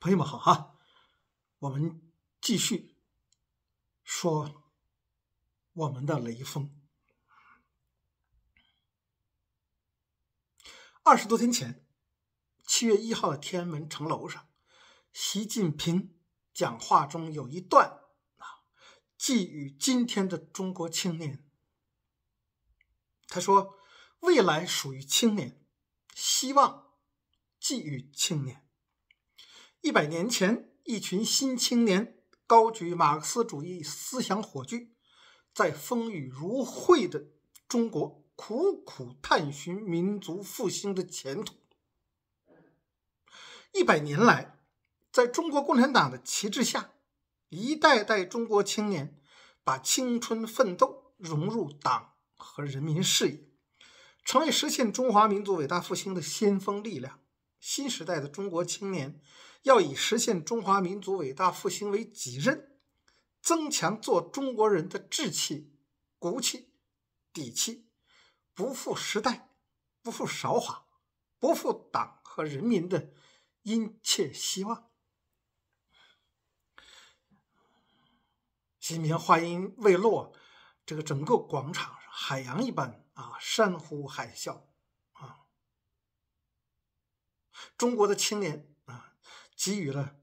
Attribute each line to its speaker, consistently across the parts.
Speaker 1: 朋友们好哈，我们继续说我们的雷锋。二十多天前，七月一号的天安门城楼上，习近平讲话中有一段啊，寄予今天的中国青年。他说：“未来属于青年，希望寄予青年。”一百年前，一群新青年高举马克思主义思想火炬，在风雨如晦的中国苦苦探寻民族复兴的前途。一百年来，在中国共产党的旗帜下，一代代中国青年把青春奋斗融入党和人民事业，成为实现中华民族伟大复兴的先锋力量。新时代的中国青年，要以实现中华民族伟大复兴为己任，增强做中国人的志气、骨气、底气，不负时代，不负韶华，不负党和人民的殷切希望。习近平话音未落，这个整个广场海洋一般啊，山呼海啸。中国的青年啊，给予了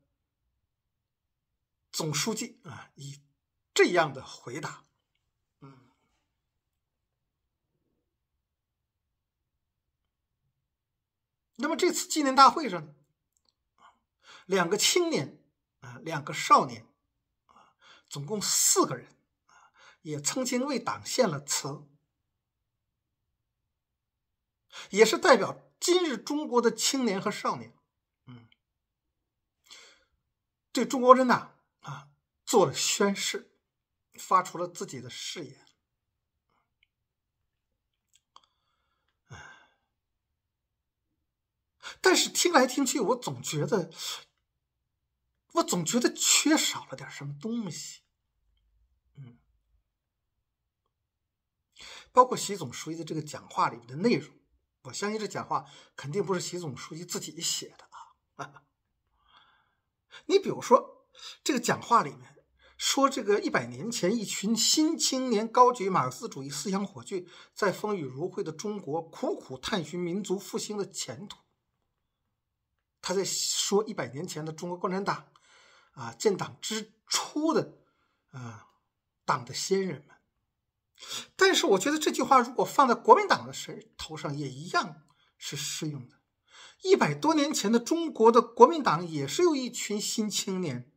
Speaker 1: 总书记啊以这样的回答，那么这次纪念大会上，两个青年啊，两个少年啊，总共四个人啊，也曾经为党献了词，也是代表。今日中国的青年和少年，嗯，对中国人呐啊做了宣誓，发出了自己的誓言。但是听来听去，我总觉得，我总觉得缺少了点什么东西。嗯，包括习总书记的这个讲话里面的内容。我相信这讲话肯定不是习总书记自己写的啊！你比如说，这个讲话里面说，这个一百年前一群新青年高举马克思主义思想火炬，在风雨如晦的中国苦苦探寻民族复兴的前途。他在说一百年前的中国共产党啊，建党之初的啊党的先人们。但是我觉得这句话如果放在国民党的身头上也一样是适用的。一百多年前的中国的国民党也是由一群新青年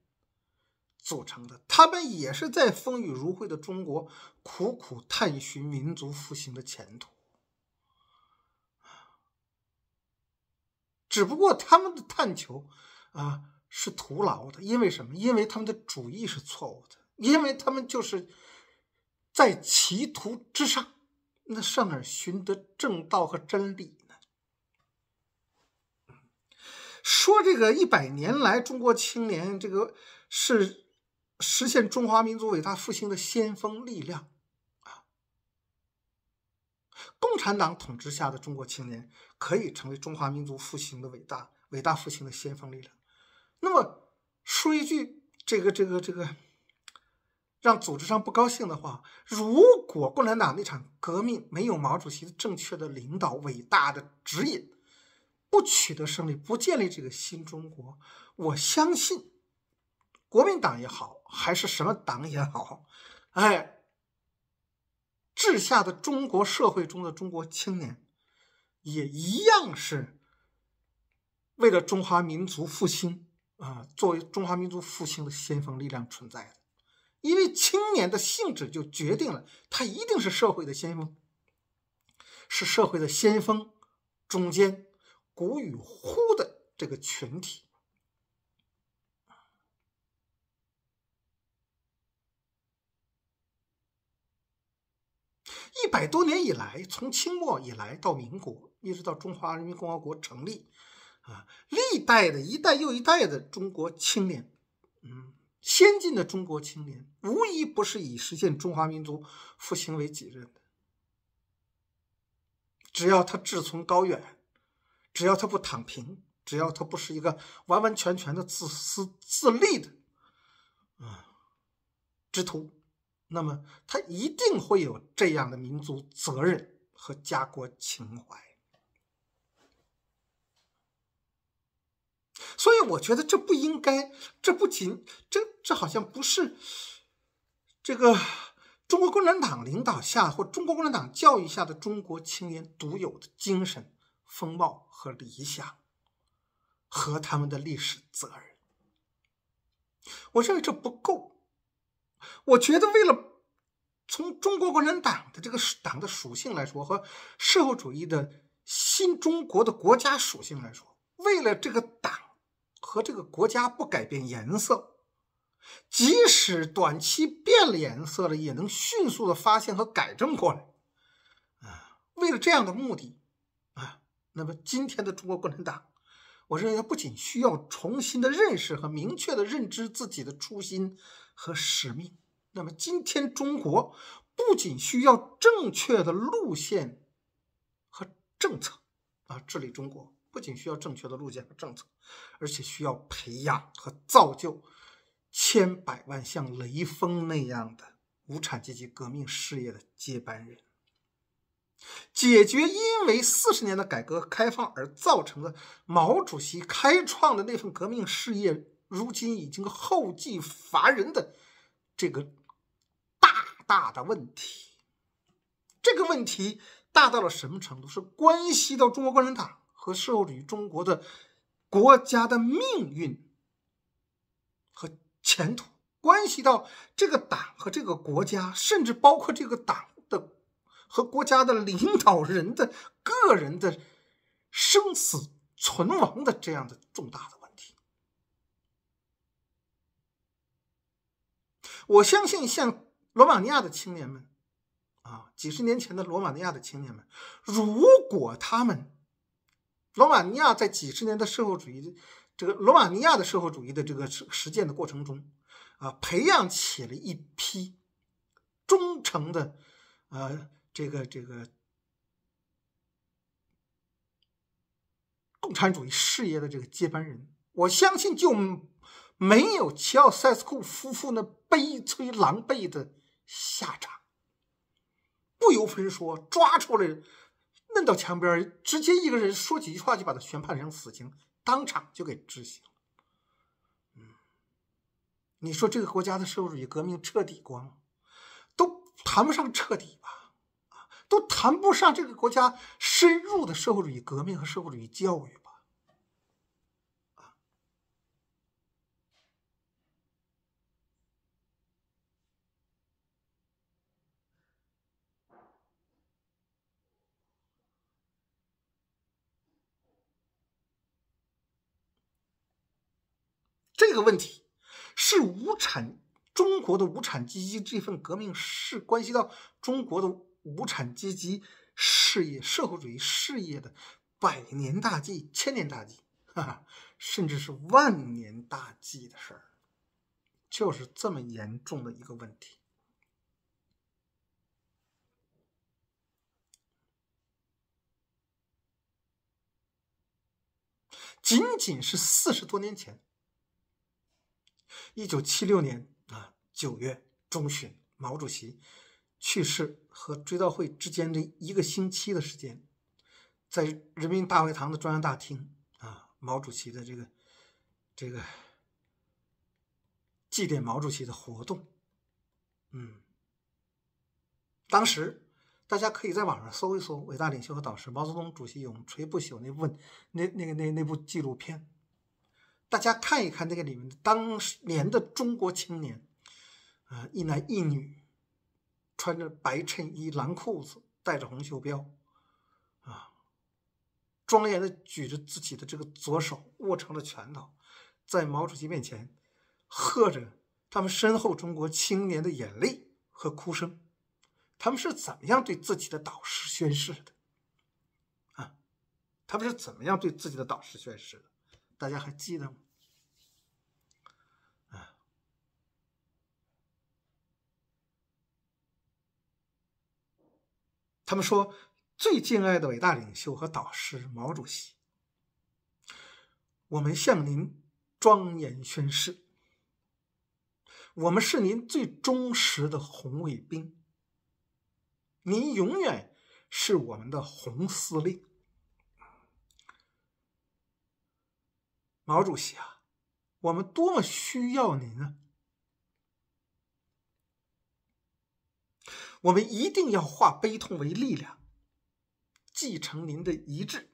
Speaker 1: 组成的，他们也是在风雨如晦的中国苦苦探寻民族复兴的前途。只不过他们的探求啊是徒劳的，因为什么？因为他们的主义是错误的，因为他们就是。在歧途之上，那上哪儿寻得正道和真理呢？说这个一百年来，中国青年这个是实现中华民族伟大复兴的先锋力量啊！共产党统治下的中国青年可以成为中华民族复兴的伟大伟大复兴的先锋力量。那么，说一句这个这个这个。让组织上不高兴的话，如果共产党那场革命没有毛主席正确的领导、伟大的指引，不取得胜利，不建立这个新中国，我相信国民党也好，还是什么党也好，哎，治下的中国社会中的中国青年，也一样是为了中华民族复兴啊，作为中华民族复兴的先锋力量存在的。因为青年的性质就决定了，他一定是社会的先锋，是社会的先锋、中间、鼓与呼的这个群体。一百多年以来，从清末以来到民国，一直到中华人民共和国成立，啊，历代的一代又一代的中国青年，嗯。先进的中国青年，无一不是以实现中华民族复兴为己任的。只要他志存高远，只要他不躺平，只要他不是一个完完全全的自私自利的啊之徒，那么他一定会有这样的民族责任和家国情怀。所以我觉得这不应该，这不仅这这好像不是这个中国共产党领导下或中国共产党教育下的中国青年独有的精神风貌和理想，和他们的历史责任。我认为这不够。我觉得为了从中国共产党的这个党的属性来说，和社会主义的新中国的国家属性来说，为了这个党。和这个国家不改变颜色，即使短期变了颜色了，也能迅速的发现和改正过来。啊，为了这样的目的，啊，那么今天的中国共产党，我认为不仅需要重新的认识和明确的认知自己的初心和使命，那么今天中国不仅需要正确的路线和政策，啊，治理中国。不仅需要正确的路线和政策，而且需要培养和造就千百万像雷锋那样的无产阶级革命事业的接班人，解决因为四十年的改革开放而造成的毛主席开创的那份革命事业如今已经后继乏人的这个大大的问题。这个问题大到了什么程度？是关系到中国共产党。和社会主义中国的国家的命运和前途，关系到这个党和这个国家，甚至包括这个党的和国家的领导人的个人的生死存亡的这样的重大的问题。我相信，像罗马尼亚的青年们啊，几十年前的罗马尼亚的青年们，如果他们。罗马尼亚在几十年的社会主义，这个罗马尼亚的社会主义的这个实践的过程中，啊，培养起了一批忠诚的，呃，这个这个共产主义事业的这个接班人。我相信，就没有齐奥塞斯库夫妇那悲催狼狈的下场。不由分说抓出来。摁到墙边，直接一个人说几句话就把他宣判成死刑，当场就给执行。嗯，你说这个国家的社会主义革命彻底过吗？都谈不上彻底吧，都谈不上这个国家深入的社会主义革命和社会主义教育。的问题是无产中国的无产阶级，这份革命是关系到中国的无产阶级事业、社会主义事业的百年大计、千年大计，哈哈，甚至是万年大计的事儿，就是这么严重的一个问题。仅仅是四十多年前。一九七六年啊，九月中旬，毛主席去世和追悼会之间的一个星期的时间，在人民大会堂的中央大厅啊，毛主席的这个这个祭奠毛主席的活动，嗯，当时大家可以在网上搜一搜“伟大领袖和导师毛泽东主席永垂不朽”那部那那个那那部纪录片。大家看一看那个里面的当年的中国青年，啊，一男一女，穿着白衬衣、蓝裤子，戴着红袖标，啊，庄严的举着自己的这个左手，握成了拳头，在毛主席面前，喝着他们身后中国青年的眼泪和哭声，他们是怎么样对自己的导师宣誓的？啊，他们是怎么样对自己的导师宣誓的？大家还记得吗？他们说：“最敬爱的伟大领袖和导师毛主席，我们向您庄严宣誓，我们是您最忠实的红卫兵。您永远是我们的红司令。”毛主席啊，我们多么需要您啊！我们一定要化悲痛为力量，继承您的遗志，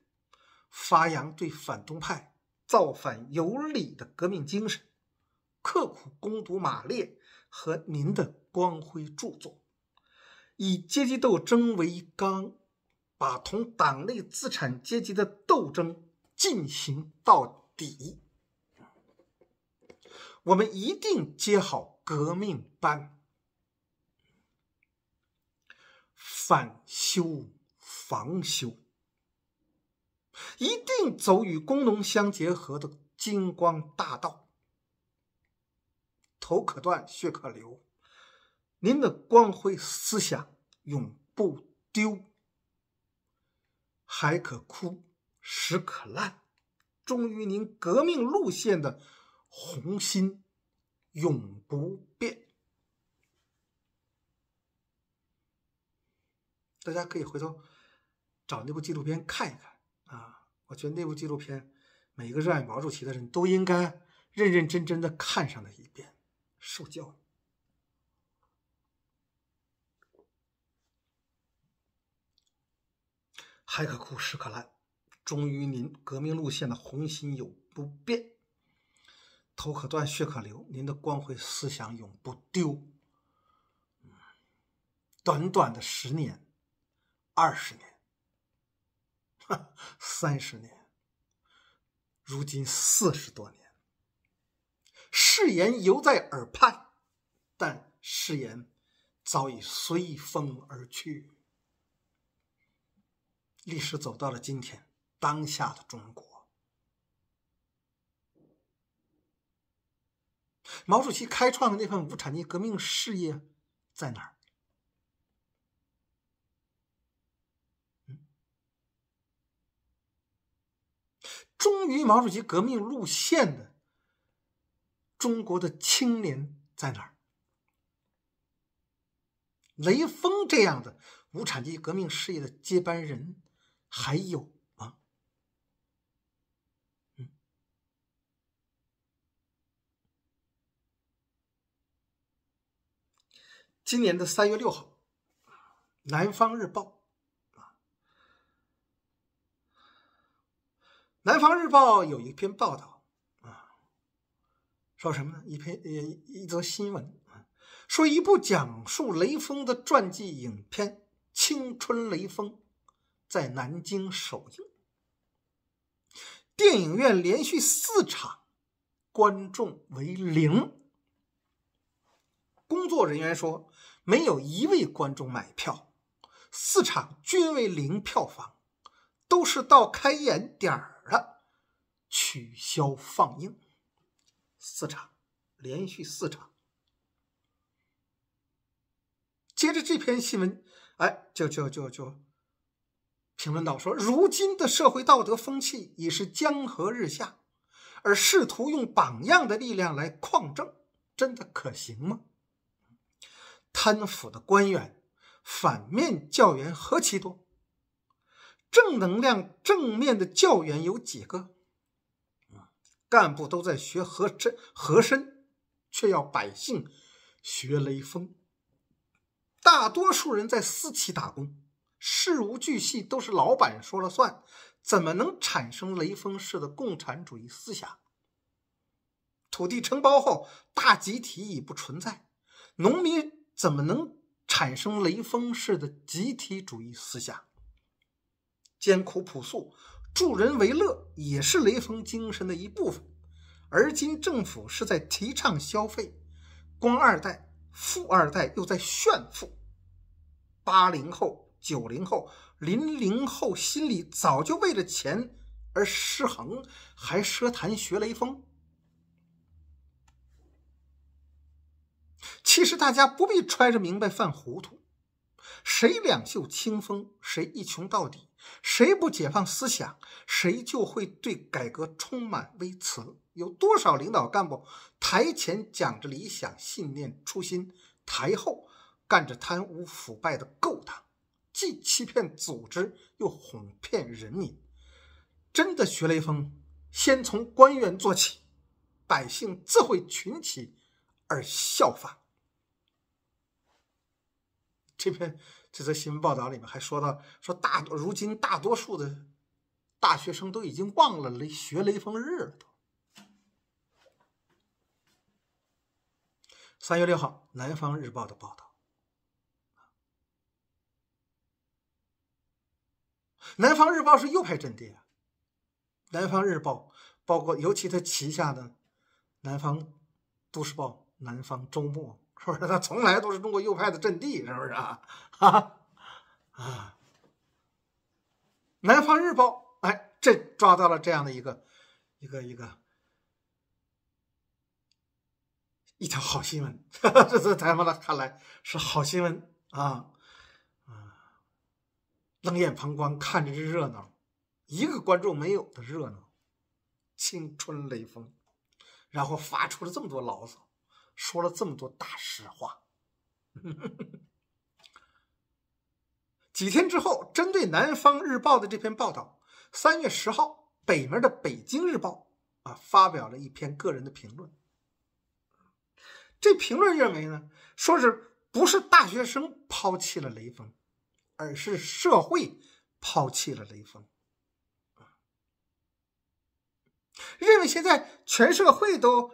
Speaker 1: 发扬对反动派造反有理的革命精神，刻苦攻读马列和您的光辉著作，以阶级斗争为纲，把同党内资产阶级的斗争进行到。底。底，我们一定接好革命班，反修防修，一定走与工农相结合的金光大道。头可断，血可流，您的光辉思想永不丢，海可枯，石可烂。忠于您革命路线的红心永不变。大家可以回头找那部纪录片看一看啊！我觉得那部纪录片，每一个热爱毛主席的人都应该认认真真的看上了一遍，受教育。海可枯石可烂。忠于您革命路线的红心永不变，头可断血可流，您的光辉思想永不丢。短短的十年、二十年、三十年，如今四十多年，誓言犹在耳畔，但誓言早已随风而去。历史走到了今天。当下的中国，毛主席开创的那份无产阶级革命事业在哪儿？忠于毛主席革命路线的中国的青年在哪儿？雷锋这样的无产阶级革命事业的接班人还有？今年的三月六号，《南方日报》啊，《南方日报》有一篇报道啊，说什么呢？一篇呃，一则新闻，说一部讲述雷锋的传记影片《青春雷锋》在南京首映，电影院连续四场，观众为零。工作人员说。没有一位观众买票，四场均为零票房，都是到开演点儿了，取消放映。四场，连续四场。接着这篇新闻，哎，就就就就评论到说，如今的社会道德风气已是江河日下，而试图用榜样的力量来匡正，真的可行吗？贪腐的官员，反面教员何其多！正能量正面的教员有几个？啊，干部都在学和珅，和珅，却要百姓学雷锋。大多数人在私企打工，事无巨细都是老板说了算，怎么能产生雷锋式的共产主义思想？土地承包后，大集体已不存在，农民。怎么能产生雷锋式的集体主义思想？艰苦朴素、助人为乐也是雷锋精神的一部分。而今政府是在提倡消费，官二代、富二代又在炫富，八零后、九零后、零零后心里早就为了钱而失衡，还奢谈学雷锋？其实大家不必揣着明白犯糊涂，谁两袖清风，谁一穷到底，谁不解放思想，谁就会对改革充满微词。有多少领导干部台前讲着理想信念初心，台后干着贪污腐败的勾当，既欺骗组织又哄骗人民。真的学雷锋，先从官员做起，百姓自会群起。而效仿这篇这则新闻报道里面还说到，说大如今大多数的大学生都已经忘了雷学雷锋日了。都三月六号，《南方日报》的报道，《南方日报》是右派阵地啊，《南方日报》包括尤其他旗下的《南方都市报》。南方周末是不是？它 从来都是中国右派的阵地，是不是啊？啊！南方日报，哎，这抓到了这样的一个一个一个一条好新闻。这在台湾呢，看来是好新闻啊啊！冷眼旁观看着这热闹，一个观众没有的热闹，青春雷锋，然后发出了这么多牢骚。说了这么多大实话。几天之后，针对《南方日报》的这篇报道，三月十号，北面的《北京日报》啊，发表了一篇个人的评论。这评论认为呢，说是不是大学生抛弃了雷锋，而是社会抛弃了雷锋。认为现在全社会都。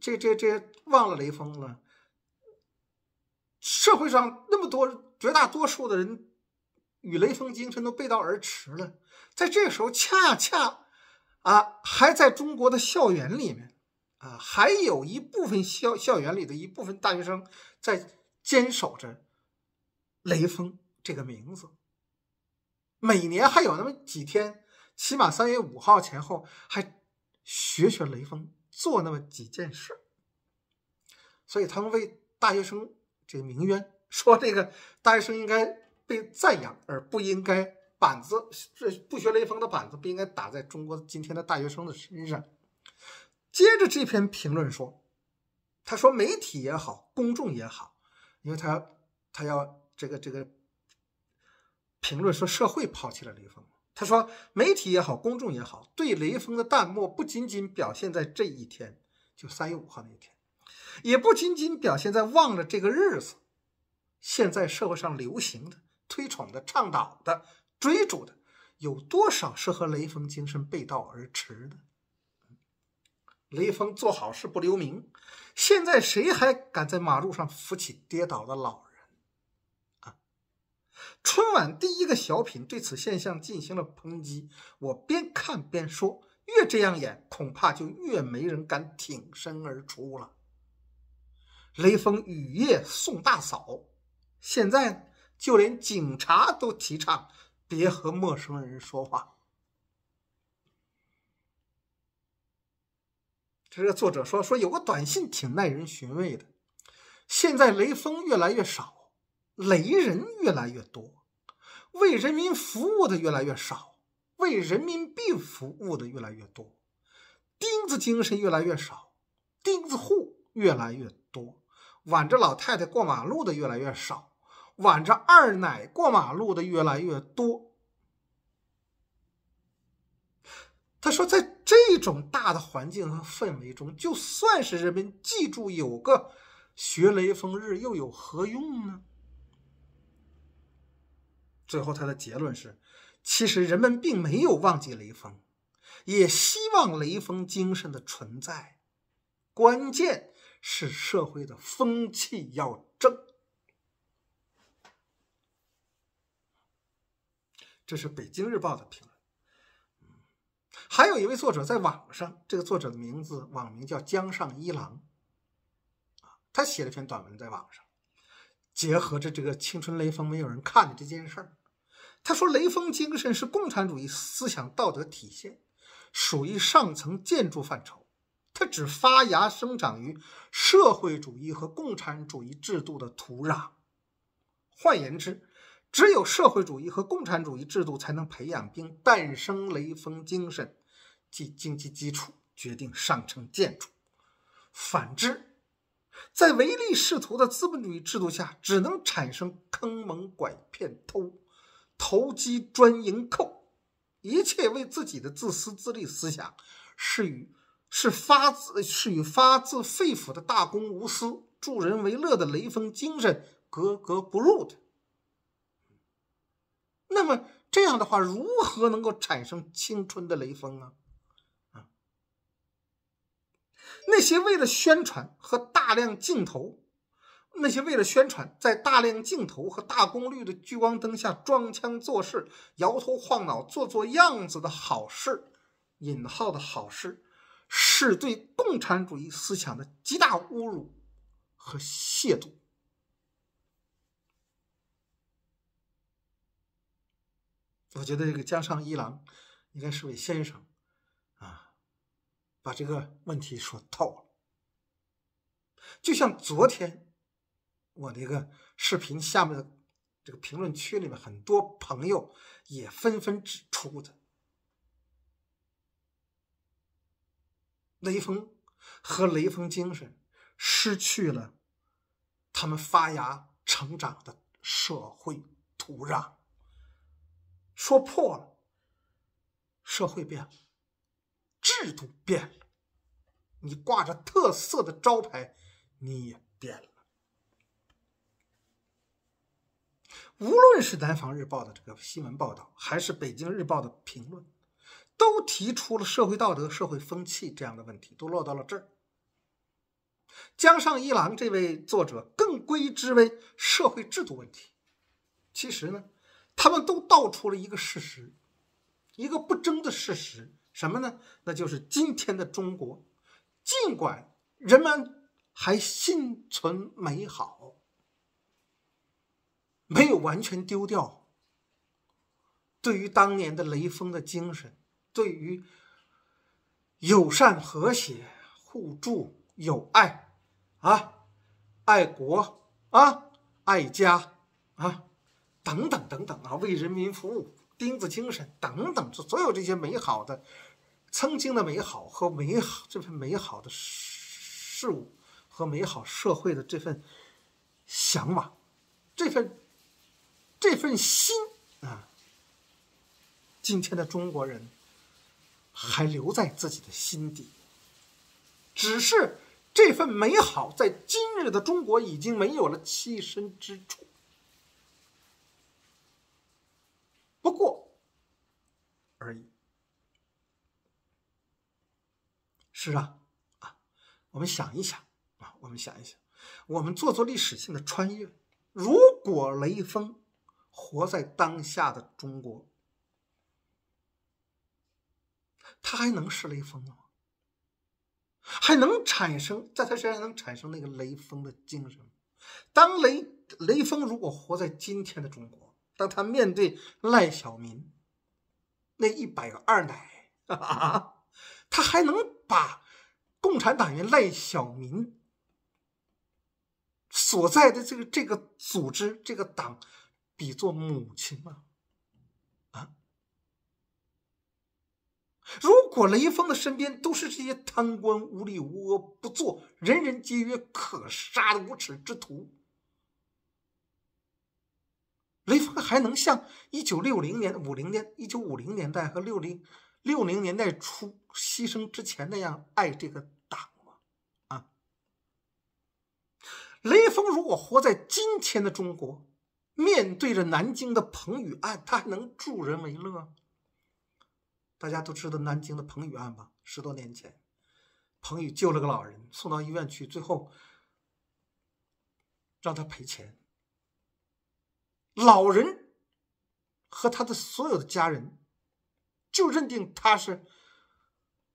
Speaker 1: 这这这忘了雷锋了，社会上那么多绝大多数的人与雷锋精神都背道而驰了，在这时候，恰恰啊，还在中国的校园里面啊，还有一部分校校园里的一部分大学生在坚守着雷锋这个名字。每年还有那么几天，起码三月五号前后，还学学雷锋。做那么几件事，所以他们为大学生这名冤 说，这个大学生应该被赞扬，而不应该板子。这不学雷锋的板子不应该打在中国今天的大学生的身上。接着这篇评论说，他说媒体也好，公众也好，因为他他要这个这个评论说社会抛弃了雷锋。他说：“媒体也好，公众也好，对雷锋的淡漠不仅仅表现在这一天，就三月五号那一天，也不仅仅表现在忘了这个日子。现在社会上流行的、推崇的、倡导的、追逐的，有多少是和雷锋精神背道而驰的？雷锋做好事不留名，现在谁还敢在马路上扶起跌倒的老？”春晚第一个小品对此现象进行了抨击。我边看边说，越这样演，恐怕就越没人敢挺身而出了。雷锋雨夜送大嫂，现在就连警察都提倡别和陌生人说话。这个作者说说有个短信挺耐人寻味的，现在雷锋越来越少。雷人越来越多，为人民服务的越来越少，为人民币服务的越来越多，钉子精神越来越少，钉子户越来越多，挽着老太太过马路的越来越少，挽着二奶过马路的越来越多。他说，在这种大的环境和氛围中，就算是人们记住有个学雷锋日，又有何用呢？最后，他的结论是：其实人们并没有忘记雷锋，也希望雷锋精神的存在。关键是社会的风气要正。这是《北京日报》的评论。还有一位作者在网上，这个作者的名字网名叫江上一郎，他写了篇短文在网上。结合着这个“青春雷锋没有人看”的这件事儿，他说：“雷锋精神是共产主义思想道德体现，属于上层建筑范畴，它只发芽生长于社会主义和共产主义制度的土壤。换言之，只有社会主义和共产主义制度才能培养并诞生雷锋精神，即经济基础决定上层建筑。反之。”在唯利是图的资本主义制度下，只能产生坑蒙拐骗、偷、投机钻营、扣，一切为自己的自私自利思想，是与是发自是与发自肺腑的大公无私、助人为乐的雷锋精神格格不入的。那么这样的话，如何能够产生青春的雷锋呢？那些为了宣传和大量镜头，那些为了宣传在大量镜头和大功率的聚光灯下装腔作势、摇头晃脑做做样子的好事（引号的好事）是对共产主义思想的极大侮辱和亵渎。我觉得这个江上一郎应该是位先生。把这个问题说透了，就像昨天我那个视频下面的这个评论区里面，很多朋友也纷纷指出的，雷锋和雷锋精神失去了他们发芽成长的社会土壤。说破了，社会变了。制度变了，你挂着特色的招牌，你也变了。无论是南方日报的这个新闻报道，还是北京日报的评论，都提出了社会道德、社会风气这样的问题，都落到了这儿。江上一郎这位作者更归之为社会制度问题。其实呢，他们都道出了一个事实，一个不争的事实。什么呢？那就是今天的中国，尽管人们还心存美好，没有完全丢掉对于当年的雷锋的精神，对于友善、和谐、互助、友爱啊，爱国啊，爱家啊，等等等等啊，为人民服务。钉子精神等等，这所有这些美好的、曾经的美好和美好这份美好的事物和美好社会的这份向往，这份这份心啊，今天的中国人还留在自己的心底，只是这份美好在今日的中国已经没有了栖身之处。不过而已。是啊，啊，我们想一想啊，我们想一想，我们做做历史性的穿越。如果雷锋活在当下的中国，他还能是雷锋吗？还能产生在他身上能产生那个雷锋的精神？当雷雷锋如果活在今天的中国？当他面对赖小民那一百个二奶，他还能把共产党员赖小民所在的这个这个组织、这个党比作母亲吗？啊？如果雷锋的身边都是这些贪官污吏、无恶不作、人人皆曰可杀的无耻之徒？还能像一九六零年、五零年、一九五零年代和六零六零年代初牺牲之前那样爱这个党吗？啊，雷锋如果活在今天的中国，面对着南京的彭宇案，他还能助人为乐？大家都知道南京的彭宇案吧？十多年前，彭宇救了个老人，送到医院去，最后让他赔钱。老人和他的所有的家人就认定他是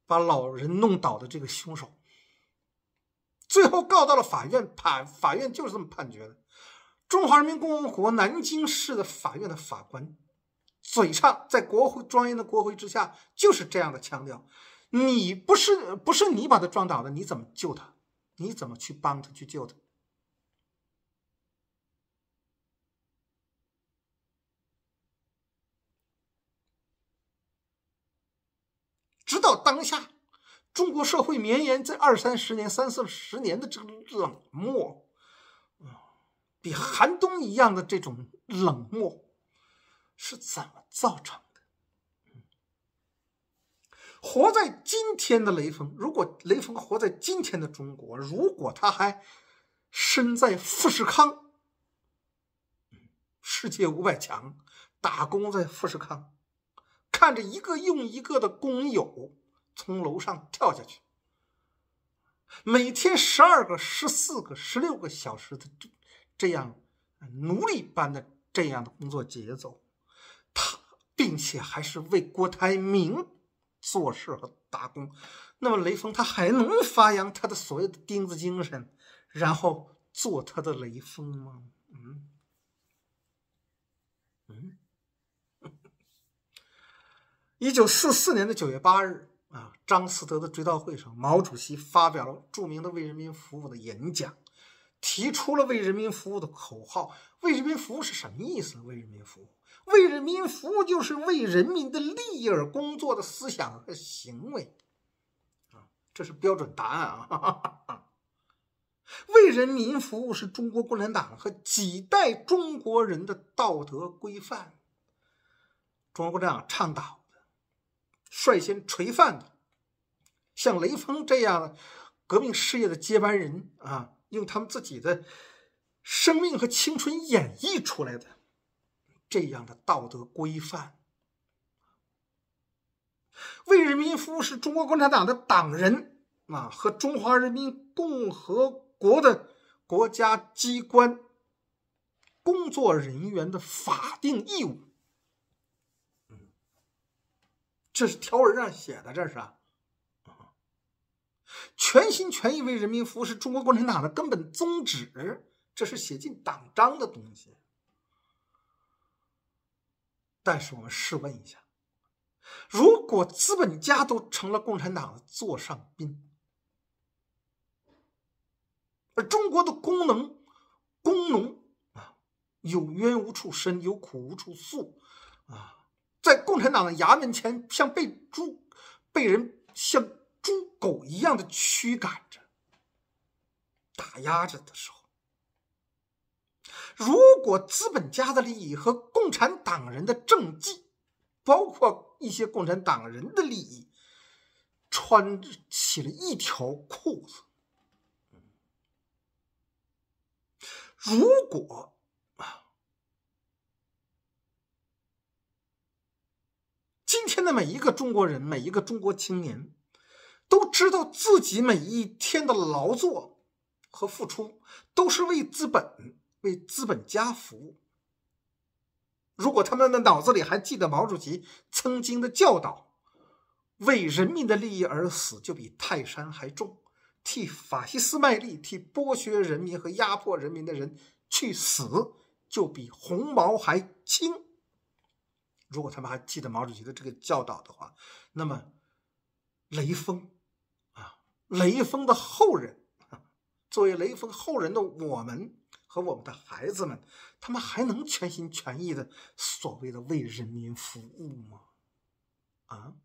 Speaker 1: 把老人弄倒的这个凶手，最后告到了法院判，法院就是这么判决的。中华人民共和国南京市的法院的法官嘴上在国徽庄严的国徽之下，就是这样的腔调：你不是不是你把他撞倒的，你怎么救他？你怎么去帮他去救他？直到当下，中国社会绵延在二三十年、三四十年的这个冷漠，比寒冬一样的这种冷漠，是怎么造成的？活在今天的雷锋，如果雷锋活在今天的中国，如果他还身在富士康，世界五百强打工在富士康。看着一个又一个的工友从楼上跳下去，每天十二个、十四个、十六个小时的这这样奴隶般的这样的工作节奏，他并且还是为郭台铭做事和打工，那么雷锋他还能发扬他的所谓的钉子精神，然后做他的雷锋吗？嗯，嗯。一九四四年的九月八日啊，张思德的追悼会上，毛主席发表了著名的“为人民服务”的演讲，提出了“为人民服务”的口号。为人民服务是什么意思？为人民服务，为人民服务就是为人民的利益而工作的思想和行为啊！这是标准答案啊！为人民服务是中国共产党和几代中国人的道德规范。中国共产党倡导。率先垂范的，像雷锋这样革命事业的接班人啊，用他们自己的生命和青春演绎出来的这样的道德规范，为人民服务是中国共产党的党人啊和中华人民共和国的国家机关工作人员的法定义务。这是条文上写的，这是，全心全意为人民服务是中国共产党的根本宗旨，这是写进党章的东西。但是我们试问一下，如果资本家都成了共产党的座上宾，而中国的工农，工农啊，有冤无处申，有苦无处诉啊。在共产党的衙门前，像被猪被人像猪狗一样的驱赶着、打压着的时候，如果资本家的利益和共产党人的政绩，包括一些共产党人的利益，穿着起了一条裤子，如果。今天的每一个中国人，每一个中国青年，都知道自己每一天的劳作和付出都是为资本、为资本家服务。如果他们的脑子里还记得毛主席曾经的教导：“为人民的利益而死，就比泰山还重；替法西斯卖力，替剥削人民和压迫人民的人去死，就比鸿毛还轻。”如果他们还记得毛主席的这个教导的话，那么雷锋啊，雷锋的后人，作为雷锋后人的我们和我们的孩子们，他们还能全心全意的所谓的为人民服务吗？啊？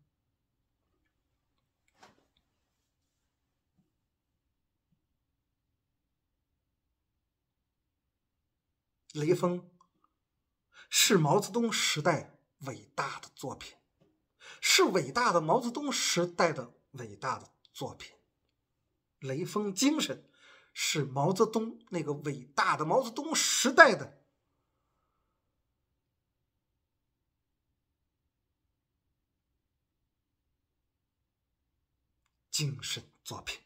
Speaker 1: 雷锋是毛泽东时代。伟大的作品，是伟大的毛泽东时代的伟大的作品。雷锋精神，是毛泽东那个伟大的毛泽东时代的精神作品、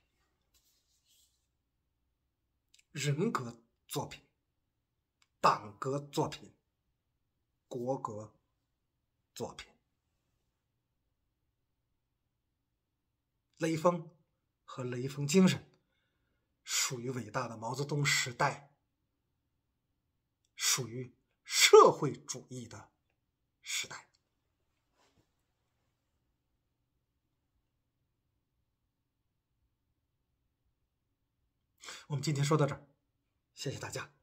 Speaker 1: 人格作品、党格作品、国格。作品，雷锋和雷锋精神，属于伟大的毛泽东时代，属于社会主义的时代。我们今天说到这儿，谢谢大家。